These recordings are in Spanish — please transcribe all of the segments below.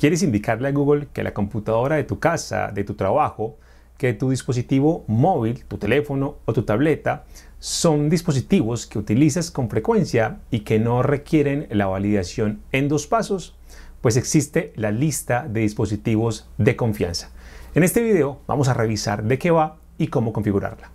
Quieres indicarle a Google que la computadora de tu casa, de tu trabajo, que tu dispositivo móvil, tu teléfono o tu tableta son dispositivos que utilizas con frecuencia y que no requieren la validación en dos pasos, pues existe la lista de dispositivos de confianza. En este video vamos a revisar de qué va y cómo configurarla.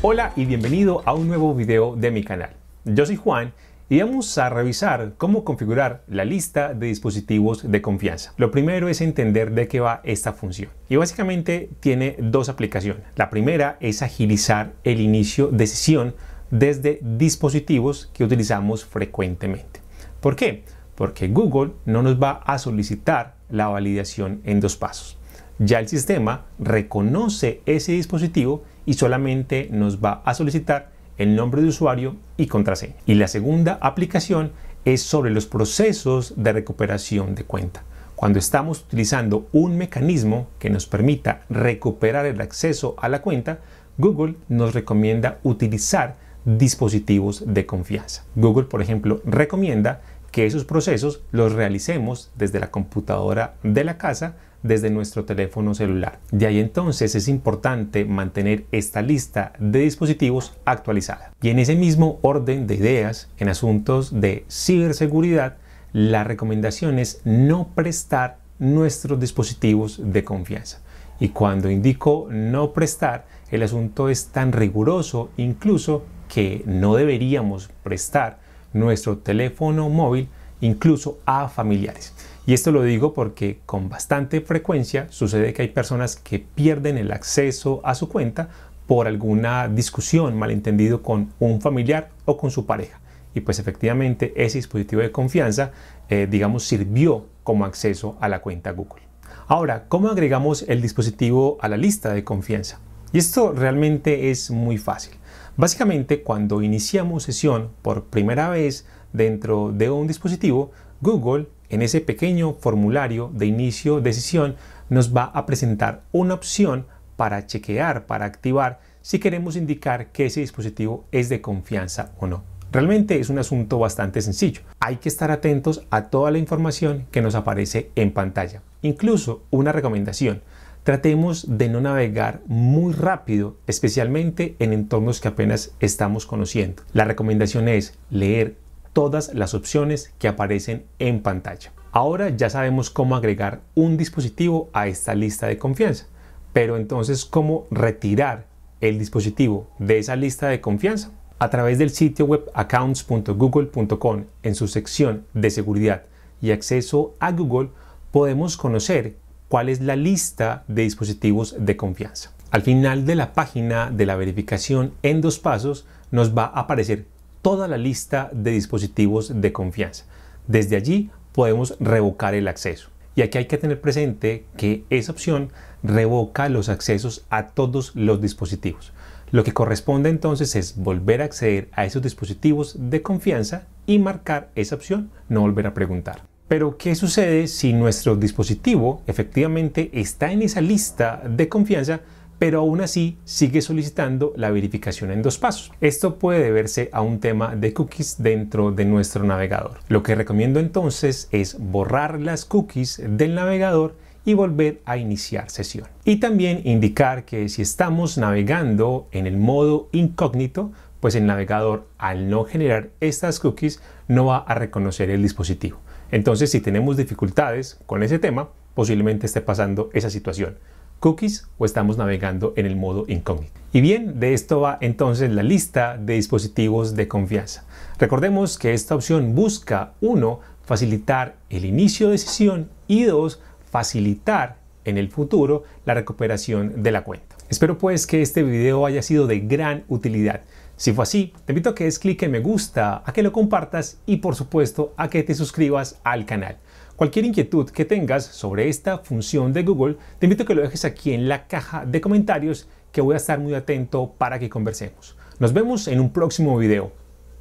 Hola y bienvenido a un nuevo video de mi canal. Yo soy Juan y vamos a revisar cómo configurar la lista de dispositivos de confianza. Lo primero es entender de qué va esta función. Y básicamente tiene dos aplicaciones. La primera es agilizar el inicio de sesión desde dispositivos que utilizamos frecuentemente. ¿Por qué? Porque Google no nos va a solicitar la validación en dos pasos. Ya el sistema reconoce ese dispositivo y solamente nos va a solicitar el nombre de usuario y contraseña. Y la segunda aplicación es sobre los procesos de recuperación de cuenta. Cuando estamos utilizando un mecanismo que nos permita recuperar el acceso a la cuenta, Google nos recomienda utilizar dispositivos de confianza. Google, por ejemplo, recomienda que esos procesos los realicemos desde la computadora de la casa, desde nuestro teléfono celular. De ahí entonces es importante mantener esta lista de dispositivos actualizada. Y en ese mismo orden de ideas, en asuntos de ciberseguridad, la recomendación es no prestar nuestros dispositivos de confianza. Y cuando indico no prestar, el asunto es tan riguroso incluso que no deberíamos prestar nuestro teléfono móvil incluso a familiares. Y esto lo digo porque con bastante frecuencia sucede que hay personas que pierden el acceso a su cuenta por alguna discusión, malentendido con un familiar o con su pareja. Y pues efectivamente ese dispositivo de confianza, eh, digamos, sirvió como acceso a la cuenta Google. Ahora, ¿cómo agregamos el dispositivo a la lista de confianza? Y esto realmente es muy fácil. Básicamente, cuando iniciamos sesión por primera vez dentro de un dispositivo, Google, en ese pequeño formulario de inicio de sesión, nos va a presentar una opción para chequear, para activar, si queremos indicar que ese dispositivo es de confianza o no. Realmente es un asunto bastante sencillo. Hay que estar atentos a toda la información que nos aparece en pantalla. Incluso una recomendación tratemos de no navegar muy rápido, especialmente en entornos que apenas estamos conociendo. La recomendación es leer todas las opciones que aparecen en pantalla. Ahora ya sabemos cómo agregar un dispositivo a esta lista de confianza, pero entonces cómo retirar el dispositivo de esa lista de confianza. A través del sitio web accounts.google.com en su sección de seguridad y acceso a Google podemos conocer cuál es la lista de dispositivos de confianza. Al final de la página de la verificación en dos pasos nos va a aparecer toda la lista de dispositivos de confianza. Desde allí podemos revocar el acceso. Y aquí hay que tener presente que esa opción revoca los accesos a todos los dispositivos. Lo que corresponde entonces es volver a acceder a esos dispositivos de confianza y marcar esa opción, no volver a preguntar. Pero, ¿qué sucede si nuestro dispositivo efectivamente está en esa lista de confianza, pero aún así sigue solicitando la verificación en dos pasos? Esto puede deberse a un tema de cookies dentro de nuestro navegador. Lo que recomiendo entonces es borrar las cookies del navegador y volver a iniciar sesión. Y también indicar que si estamos navegando en el modo incógnito, pues el navegador al no generar estas cookies no va a reconocer el dispositivo. Entonces si tenemos dificultades con ese tema, posiblemente esté pasando esa situación. Cookies o estamos navegando en el modo incógnito. Y bien, de esto va entonces la lista de dispositivos de confianza. Recordemos que esta opción busca, uno, facilitar el inicio de sesión y dos, facilitar en el futuro la recuperación de la cuenta. Espero pues que este video haya sido de gran utilidad. Si fue así, te invito a que des clic en me gusta, a que lo compartas y por supuesto a que te suscribas al canal. Cualquier inquietud que tengas sobre esta función de Google, te invito a que lo dejes aquí en la caja de comentarios que voy a estar muy atento para que conversemos. Nos vemos en un próximo video.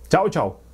Chao, chao.